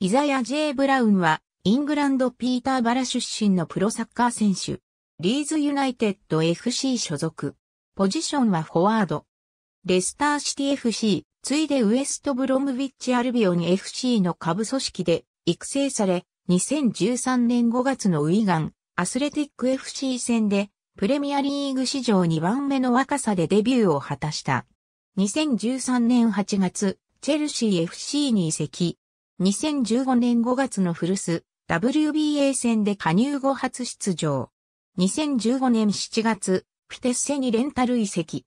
イザヤ・ジェイ・ブラウンは、イングランド・ピーターバラ出身のプロサッカー選手。リーズ・ユナイテッド FC 所属。ポジションはフォワード。レスター・シティ FC、ついでウエスト・ブロムビッチ・アルビオン FC の下部組織で育成され、2013年5月のウィガン、アスレティック FC 戦で、プレミアリーグ史上2番目の若さでデビューを果たした。2013年8月、チェルシー FC に移籍。2015年5月の古巣 WBA 戦で加入後初出場。2015年7月、フィテッセにレンタル移籍。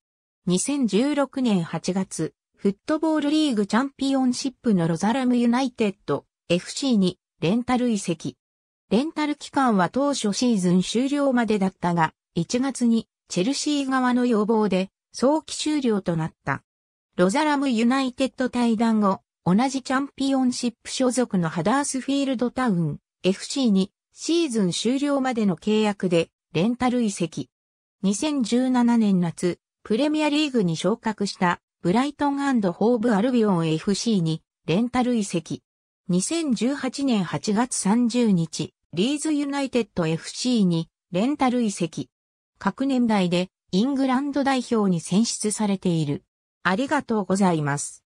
2016年8月、フットボールリーグチャンピオンシップのロザラムユナイテッド FC にレンタル移籍。レンタル期間は当初シーズン終了までだったが、1月にチェルシー側の要望で早期終了となった。ロザラムユナイテッド対談後、同じチャンピオンシップ所属のハダースフィールドタウン FC にシーズン終了までの契約でレンタル移籍。2017年夏、プレミアリーグに昇格したブライトンホーブアルビオン FC にレンタル移籍。2018年8月30日、リーズユナイテッド FC にレンタル移籍。各年代でイングランド代表に選出されている。ありがとうございます。